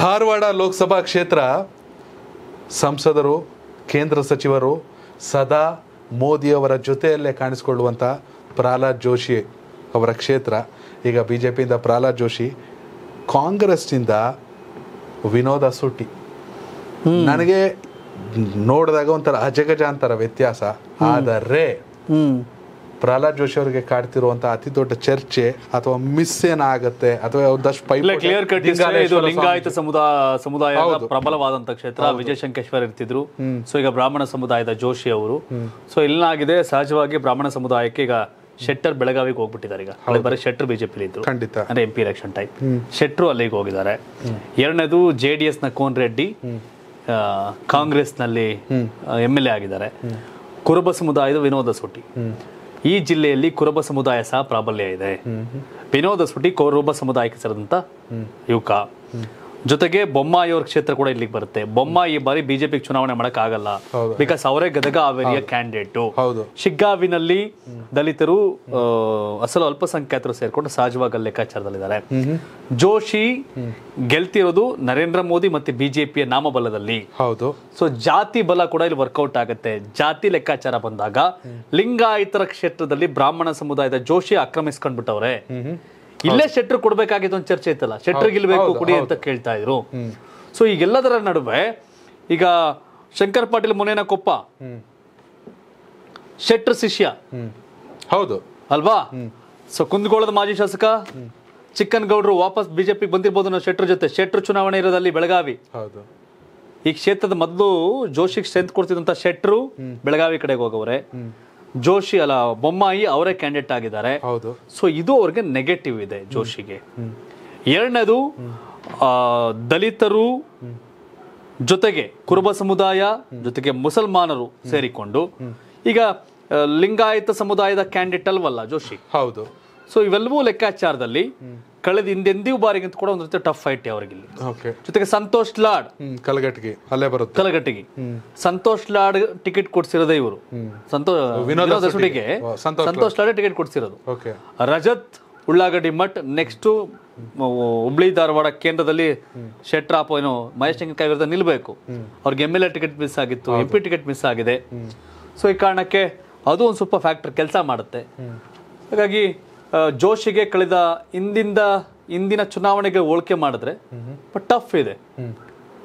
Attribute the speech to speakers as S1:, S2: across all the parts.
S1: ಧಾರವಾಡ ಲೋಕಸಭಾ ಕ್ಷೇತ್ರ ಸಂಸದರು ಕೇಂದ್ರ ಸಚಿವರು ಸದಾ ಮೋದಿಯವರ ಜೊತೆಯಲ್ಲೇ ಕಾಣಿಸಿಕೊಳ್ಳುವಂಥ ಪ್ರಹ್ಲಾದ್ ಜೋಶಿ ಅವರ ಕ್ಷೇತ್ರ ಈಗ ಬಿ ಜೆ ಪಿಯಿಂದ ಪ್ರಹ್ಲಾದ್ ಜೋಶಿ ಕಾಂಗ್ರೆಸ್ನಿಂದ ವಿನೋದ ಸುಟ್ಟಿ ನನಗೆ ನೋಡಿದಾಗ ಒಂಥರ ಅಜಗಜ ಅಂತಾರ ವ್ಯತ್ಯಾಸ ಆದರೆ ಪ್ರಹ್ಲಾದ್ ಜೋಶಿ ಅವರಿಗೆ ಕಾಡ್ತಿರುವಂತಹ ಅತಿ ದೊಡ್ಡ ಚರ್ಚೆ ಅಥವಾ ಮಿಸ್ ಏನಾಗುತ್ತೆ ಅಥವಾ
S2: ಸಮುದಾಯ ಪ್ರಬಲವಾದಂತ ಕ್ಷೇತ್ರ ವಿಜಯ ಶಂಕೇಶ್ವರ್ ಇರ್ತಿದ್ರು ಸೊ ಈಗ ಬ್ರಾಹ್ಮಣ ಸಮುದಾಯದ ಜೋಶಿ ಅವರು ಸೊ ಇಲ್ಲಾಗಿದೆ ಸಹಜವಾಗಿ ಬ್ರಾಹ್ಮಣ ಸಮುದಾಯಕ್ಕೆ ಈಗ ಶೆಟ್ಟರ್ ಬೆಳಗಾವಿಗೆ ಹೋಗ್ಬಿಟ್ಟಿದ್ದಾರೆ ಈಗ ಬರೀ ಶೆಟ್ಟರ್ ಬಿಜೆಪಿ ಇದ್ರು ಖಂಡಿತ ಅಂದ್ರೆ ಎಂ ಪಿ ಎಲೆಕ್ಷನ್ ಟೈಪ್ ಶೆಟ್ರು ಅಲ್ಲಿಗೆ ಹೋಗಿದ್ದಾರೆ ಎರಡನೇದು ಜೆ ಡಿ ಎಸ್ ನ ಕೋನ್ ರೆಡ್ಡಿ ಕಾಂಗ್ರೆಸ್ನಲ್ಲಿ ಎಂ ಎಲ್ ಎ ಆಗಿದ್ದಾರೆ ಕುರುಬ ಸಮುದಾಯದ ವಿನೋದ ಸೋಟಿ ಈ ಜಿಲ್ಲೆಯಲ್ಲಿ ಕುರುಬ ಸಮುದಾಯ ಸಹ ಪ್ರಾಬಲ್ಯ ಇದೆ ವಿನೋದ ಸುಟಿ ಕುರುಬ ಸಮುದಾಯಕ್ಕೆ ಸೇರಿದಂತ ಯುವಕ ಜೊತೆಗೆ ಬೊಮ್ಮಾಯಿಯವ್ರ ಕ್ಷೇತ್ರ ಕೂಡ ಇಲ್ಲಿಗೆ ಬರುತ್ತೆ ಬೊಮ್ಮಾಯಿ ಈ ಬಾರಿ ಬಿಜೆಪಿ ಚುನಾವಣೆ ಆಗಲ್ಲ ಬಿಕಾಸ್ ಅವರೇ ಗದಗ ಅವೇರಿಯ ಕ್ಯಾಂಡಿಡೇಟ್ ಶಿಗ್ಗಾವಿನಲ್ಲಿ ದಲಿತರು ಅಸಲು ಅಲ್ಪಸಂಖ್ಯಾತರು ಸೇರ್ಕೊಂಡು ಸಹಜವಾಗಿ ಲೆಕ್ಕಾಚಾರದಲ್ಲಿದ್ದಾರೆ ಜೋಶಿ ಗೆಲ್ತಿರೋದು ನರೇಂದ್ರ ಮೋದಿ ಮತ್ತೆ ಬಿಜೆಪಿಯ ನಾಮಬಲದಲ್ಲಿ ಹೌದು ಸೊ ಜಾತಿ ಬಲ ಕೂಡ ಇಲ್ಲಿ ವರ್ಕೌಟ್ ಆಗುತ್ತೆ ಜಾತಿ ಲೆಕ್ಕಾಚಾರ ಬಂದಾಗ ಲಿಂಗಾಯತರ ಕ್ಷೇತ್ರದಲ್ಲಿ ಬ್ರಾಹ್ಮಣ ಸಮುದಾಯದ ಜೋಶಿ ಆಕ್ರಮಿಸ್ಕೊಂಡ್ಬಿಟ್ಟವ್ರೆ ಇಲ್ಲೇ ಶೆಟ್ರ್ ಕೊಡ್ಬೇಕಾಗಿತ್ತು ಒಂದು ಚರ್ಚೆ ಇತ್ತಲ್ಲ ಶೆಟ್ರ್ ಗೆಲ್ಬೇಕು ಕೊಡಿ ಅಂತ ಕೇಳ್ತಾ ಇದ್ರು ಸೊ ಈಗೆಲ್ಲದರ ನಡುವೆ ಈಗ ಶಂಕರ್ ಪಾಟೀಲ್ ಮುನೇನ ಕೊಪ್ಪ ಶೆಟ್ರ್ ಶಿಷ್ಯ ಹೌದು ಅಲ್ವಾ ಸೊ ಕುಂದಗೋಳದ ಮಾಜಿ ಶಾಸಕ ಚಿಕ್ಕನ್ ಗೌಡ್ರು ವಾಪಸ್ ಬಿಜೆಪಿ ಬಂದಿರ್ಬೋದು ನಾವು ಶೆಟ್ರ್ ಜೊತೆ ಶೆಟ್ರ್ ಚುನಾವಣೆ ಇರೋದಲ್ಲಿ ಬೆಳಗಾವಿ ಹೌದು ಈ ಕ್ಷೇತ್ರದ ಮೊದಲು ಜೋಶಿಗೆ ಸ್ಟ್ರೆಂತ್ ಕೊಡ್ತಿದ್ದಂತ ಶೆಟ್ರು ಬೆಳಗಾವಿ ಕಡೆಗೆ ಹೋಗವ್ರೆ ಜೋಶಿ ಅಲ್ಲ ಬೊಮ್ಮಾಯಿ ಅವರೇ ಕ್ಯಾಂಡಿಡೇಟ್ ಆಗಿದ್ದಾರೆ ಸೊ ಇದು ಅವ್ರಿಗೆ ನೆಗೆಟಿವ್ ಇದೆ ಜೋಶಿಗೆ ಎರಡನೇದು ದಲಿತರು ಜೊತೆಗೆ ಕುರುಬ ಸಮುದಾಯ ಜೊತೆಗೆ ಮುಸಲ್ಮಾನರು ಸೇರಿಕೊಂಡು ಈಗ ಲಿಂಗಾಯತ ಸಮುದಾಯದ ಕ್ಯಾಂಡಿಡೇಟ್ ಅಲ್ವಲ್ಲ ಜೋಶಿ ಹೌದು ಸೊ ಇವೆಲ್ಲವೂ ಲೆಕ್ಕಾಚಾರದಲ್ಲಿ ಕಳೆದ ಹಿಂದೆಂದಿಗೂ ಬಾರಿಗೆ ಕೂಡ ಒಂದ್ ರೀತಿ ಟಫ್ ಫೈಟ್ ಅವರಿಗಿಲ್ಲಿ ಜೊತೆಗೆ ಸಂತೋಷ್ ಲಾಡ್ ಕಲಗಟ್ಟಿಗೆ ಅಲ್ಲೇ ಬರುತ್ತೆ ಕಲಗಟ್ಟಿಗೆ ಸಂತೋಷ್ ಲಾಡ್ ಟಿಕೆಟ್ ಕೊಡ್ಸಿರೋದೇ ಇವರು ಸಂತೋಷ್ ಲಾಡ್ ಟಿಕೆಟ್ ಕೊಡ್ಸಿರೋದು ರಜತ್ ಉಳ್ಳಾಗಡ್ಡಿ ಮಠ್ ನೆಕ್ಸ್ಟ್ ಹುಬ್ಳಿ ಧಾರವಾಡ ಕೇಂದ್ರದಲ್ಲಿ ಶೆಟ್ರಾಪೋ ಏನೋ ಮಹೇಶ್ ಕಾಯಿ ವಿರುದ್ಧ ನಿಲ್ಬೇಕು ಅವ್ರಿಗೆ M L A ticket miss ಆಗಿತ್ತು ಎಂ ಪಿ ಟಿಕೆಟ್ ಮಿಸ್ ಆಗಿದೆ ಸೊ ಈ ಕಾರಣಕ್ಕೆ ಅದು ಒಂದು ಸ್ವಲ್ಪ ಫ್ಯಾಕ್ಟರ್ ಕೆಲಸ ಮಾಡುತ್ತೆ ಹಾಗಾಗಿ ಜೋಶಿಗೆ ಕಳೆದ ಇಂದಿಂದ ಇಂದಿನ ಚುನಾವಣೆಗೆ ಹೋಲಿಕೆ ಮಾಡಿದ್ರೆ ಟಫ್ ಇದೆ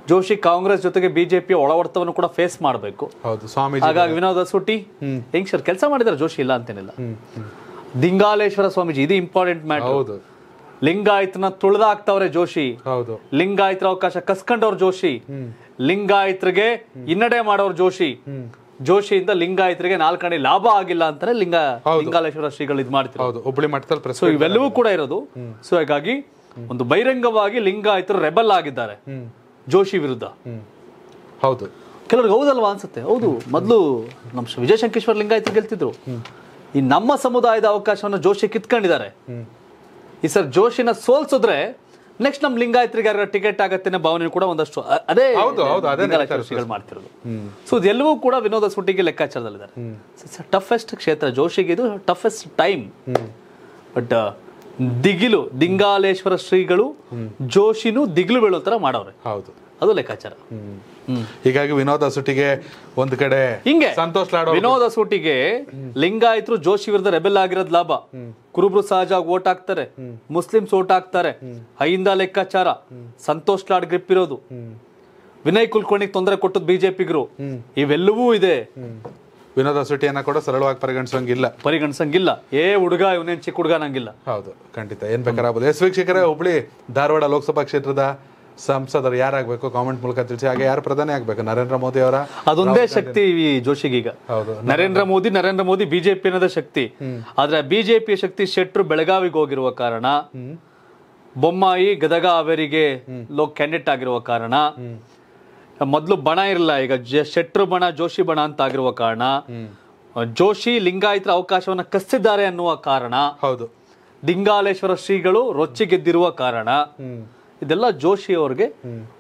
S2: ಜೋಶಿ ಕಾಂಗ್ರೆಸ್ ಜೊತೆಗೆ ಬಿಜೆಪಿ ಒಳವರ್ತವನ್ನು ಕೂಡ ಫೇಸ್ ಮಾಡಬೇಕು ಹಾಗಾಗಿ ವಿನೋದ ಸೂಟಿ ಹೆಂಗ್ ಸರ್ ಕೆಲಸ ಮಾಡಿದಾರೆ ಜೋಶಿ ಇಲ್ಲ ಅಂತೇನಿಲ್ಲ ದಿಂಗಾಲೇಶ್ವರ ಸ್ವಾಮೀಜಿ ಇದು ಇಂಪಾರ್ಟೆಂಟ್ ಮ್ಯಾಟರ್ ಲಿಂಗಾಯತನ ತುಳಿದಾಕ್ತವ್ರೆ ಜೋಶಿ ಲಿಂಗಾಯತರ ಅವಕಾಶ ಕಸ್ಕೊಂಡವ್ರ ಜೋಶಿ ಲಿಂಗಾಯತರಿಗೆ ಹಿನ್ನಡೆ ಮಾಡೋರ್ ಜೋಶಿ ಜೋಶಿಯಿಂದ ಲಿಂಗಾಯತರಿಗೆ ನಾಲ್ಕಣಿ ಲಾಭ ಆಗಿಲ್ಲ ಅಂತಾನೆ ಲಿಂಗ ಲಿಂಗಾಲೇಶ್ವರ ಶ್ರೀಗಳು ಇದು ಮಾಡ್ತಾರೆ ಹೌದು ಹುಬ್ಬಳ್ಳಿ ಮಠದಲ್ಲಿ ಸೊ ಇವೆಲ್ಲವೂ ಕೂಡ ಇರೋದು ಸೊ ಹಾಗಾಗಿ ಒಂದು ಬಹಿರಂಗವಾಗಿ ಲಿಂಗಾಯತರು ರೆಬಲ್ ಆಗಿದ್ದಾರೆ ಜೋಶಿ ವಿರುದ್ಧ ಹೌದು ಕೆಲವ್ರಿಗೆ ಹೌದಲ್ವಾ ಅನ್ಸುತ್ತೆ ಹೌದು ಮೊದಲು ನಮ್ಮ ವಿಜಯಶಂಕೇಶ್ವರ ಲಿಂಗಾಯತರು ಗೆಲ್ತಿದ್ರು ಈ ನಮ್ಮ ಸಮುದಾಯದ ಅವಕಾಶವನ್ನು ಜೋಶಿ ಕಿತ್ಕೊಂಡಿದ್ದಾರೆ ಈ ಸರ್ ಜೋಶಿನ ಸೋಲ್ಸಿದ್ರೆ ನೆಕ್ಸ್ಟ್ ನಮ್ ಲಿಂಗಾಯತ್ರಿಗೆ ಟಿಕೆಟ್ ಆಗತ್ತೆ ಭಾವನೆ ಕೂಡ ಒಂದಷ್ಟು ಅದೇ ಮಾಡ್ತಿರೋದು ಸೊ ಇದೆಲ್ಲವೂ ಕೂಡ ವಿನೋದ ಸುಟ್ಟಿಗೆ ಲೆಕ್ಕಾಚಾರದಲ್ಲಿದ್ದಾರೆ ಟಫೆಸ್ಟ್ ಕ್ಷೇತ್ರ ಜೋಶಿಗೆ ಇದು ಟಫೆಸ್ಟ್ ಟೈಮ್ ಬಟ್ ದಿಗಿಲು ದಿಂಗಾಲೇಶ್ವರ ಶ್ರೀಗಳು ಜೋಶಿನೂ ದಿಗಿಲು ಬೀಳೋ ತರ ಮಾಡವ್ರೆ ಹೌದು ಅದು ಲೆಕ್ಕಾಚಾರ
S1: ಹೀಗಾಗಿ ವಿನೋದ ಸೂಟಿಗೆ ಒಂದ್ ಕಡೆ ಹಿಂಗೆ
S2: ಸಂತೋಷ್ ಲಾಡ್ ವಿನೋದ ಸೂಟಿಗೆ ಲಿಂಗಾಯತ್ರು ಜೋಶಿ ವಿರುದ್ಧ ರೆಬೆಲ್ ಆಗಿರೋದ್ ಲಾಭ ಕುರುಬ್ರು ಸಹಜ ಓಟ್ ಹಾಕ್ತಾರೆ ಮುಸ್ಲಿಮ್ಸ್ ಓಟ್ ಹಾಕ್ತಾರೆ ಐಯಿಂದ ಲೆಕ್ಕಾಚಾರ ಸಂತೋಷ್ ಲಾಡ್ ಗ್ರಿಪ್ ಇರೋದು ವಿನಯ್ ಕುಲ್ಕರ್ಣಿಗೆ ತೊಂದರೆ ಕೊಟ್ಟದ್ ಬಿಜೆಪಿಗರು ಇವೆಲ್ಲವೂ ಇದೆ
S1: ವಿನೋದ ಸುಟಿಯನ್ನ ಕೂಡ ಸರಳವಾಗಿ ಪರಿಗಣಿಸಂಗಿಲ್ಲ ಪರಿಗಣಿಸಂಗಿಲ್ಲ ಏ ಹುಡುಗ ಇವನೇನ್ ಚಿಕ್ಕ ಹುಡುಗ ನಂಗಿಲ್ಲ ಹೌದು ಖಂಡಿತ ಏನ್ ಬೇಕಾರ ಎಸ್ ವೀಕ್ಷಕರೇ ಹುಬ್ಳಿ ಧಾರವಾಡ ಲೋಕಸಭಾ ಕ್ಷೇತ್ರದ ಸಂಸದರು ಯಾರಾಗಬೇಕು ಕಾಮೆಂಟ್ ಮೂಲಕ ತಿಳಿಸಿ ಹಾಗೆ ಯಾರು ಪ್ರಧಾನಿ ಆಗಬೇಕು ನರೇಂದ್ರ ಮೋದಿ ಅವರ ಅದೊಂದೇ ಶಕ್ತಿ ಜೋಶಿಗೀಗ ಹೌದು ನರೇಂದ್ರ
S2: ಮೋದಿ ನರೇಂದ್ರ ಮೋದಿ ಬಿಜೆಪಿ ನದ ಶಕ್ತಿ ಆದ್ರೆ ಬಿಜೆಪಿ ಶಕ್ತಿ ಶೆಟ್ರು ಬೆಳಗಾವಿಗೆ ಹೋಗಿರುವ ಕಾರಣ ಬೊಮ್ಮಾಯಿ ಗದಗ ಅವರಿಗೆ ಲೋಕ್ ಕ್ಯಾಂಡಿಡೇಟ್ ಆಗಿರುವ ಕಾರಣ ಮೊದಲು ಬಣ ಇರಲ್ಲ ಈಗ ಶೆಟ್ರು ಬಣ ಜೋಶಿ ಬಣ ಅಂತ ಆಗಿರುವ ಕಾರಣ ಜೋಶಿ ಲಿಂಗಾಯತರ ಅವಕಾಶವನ್ನು ಕಸಿದ್ದಾರೆ ಅನ್ನುವ ಕಾರಣ ಹೌದು ಲಿಂಗಾಲೇಶ್ವರ ಶ್ರೀಗಳು ರೊಚ್ಚಿ ಗೆದ್ದಿರುವ ಕಾರಣ ಇದೆಲ್ಲ ಜೋಶಿ ಅವ್ರಿಗೆ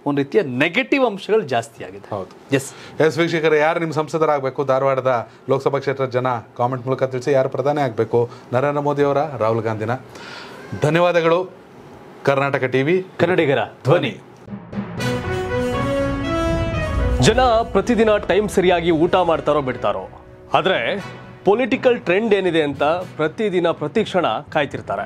S1: ಒಂದು ರೀತಿಯ ನೆಗೆಟಿವ್ ಅಂಶಗಳು ಜಾಸ್ತಿ ಆಗಿದೆ ಹೌದು ಎಸ್ ಎಸ್ ವೀಕ್ಷಕರ ಯಾರು ನಿಮ್ಮ ಸಂಸದರಾಗಬೇಕು ಧಾರವಾಡದ ಲೋಕಸಭಾ ಕ್ಷೇತ್ರದ ಜನ ಕಾಮೆಂಟ್ ಮೂಲಕ ತಿಳಿಸಿ ಯಾರು ಪ್ರಧಾನಿ ಆಗಬೇಕು ನರೇಂದ್ರ ಮೋದಿ ಅವರ ರಾಹುಲ್ ಗಾಂಧಿನ ಧನ್ಯವಾದಗಳು ಕರ್ನಾಟಕ ಟಿವಿ ಕನ್ನಡಿಗರ ಧ್ವನಿ
S2: ಜನ ಪ್ರತಿದಿನ ಟೈಮ್ ಸರಿಯಾಗಿ ಊಟ ಮಾಡ್ತಾರೋ ಬಿಡ್ತಾರೋ ಆದರೆ ಪೊಲಿಟಿಕಲ್ ಟ್ರೆಂಡ್ ಏನಿದೆ ಅಂತ ಪ್ರತಿದಿನ ಪ್ರತಿ ಕ್ಷಣ ಕಾಯ್ತಿರ್ತಾರೆ